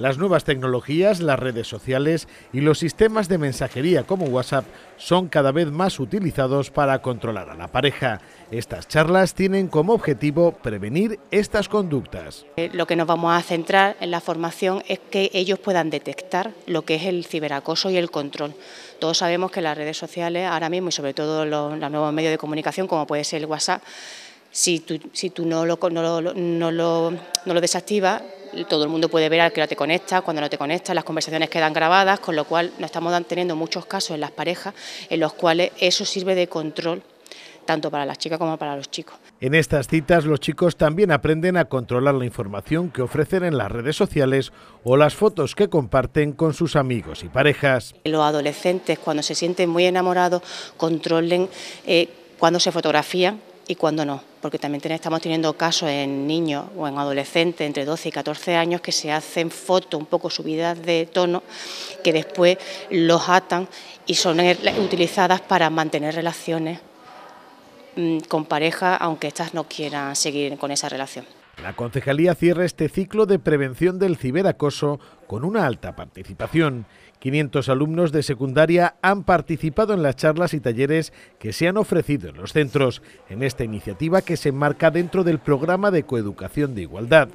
Las nuevas tecnologías, las redes sociales y los sistemas de mensajería como WhatsApp son cada vez más utilizados para controlar a la pareja. Estas charlas tienen como objetivo prevenir estas conductas. Eh, lo que nos vamos a centrar en la formación es que ellos puedan detectar lo que es el ciberacoso y el control. Todos sabemos que las redes sociales ahora mismo y sobre todo los, nuevos medios de comunicación como puede ser el WhatsApp, si tú, si tú no, lo, lo, no lo desactivas, todo el mundo puede ver al que no te conecta, cuando no te conectas, las conversaciones quedan grabadas, con lo cual no estamos teniendo muchos casos en las parejas en los cuales eso sirve de control tanto para las chicas como para los chicos. En estas citas los chicos también aprenden a controlar la información que ofrecen en las redes sociales o las fotos que comparten con sus amigos y parejas. Los adolescentes cuando se sienten muy enamorados controlen eh, cuando se fotografían y cuándo no, porque también estamos teniendo casos en niños o en adolescentes entre 12 y 14 años que se hacen fotos un poco subidas de tono que después los atan y son utilizadas para mantener relaciones mm, con pareja, aunque éstas no quieran seguir con esa relación. La concejalía cierra este ciclo de prevención del ciberacoso con una alta participación. 500 alumnos de secundaria han participado en las charlas y talleres que se han ofrecido en los centros, en esta iniciativa que se enmarca dentro del programa de coeducación de igualdad.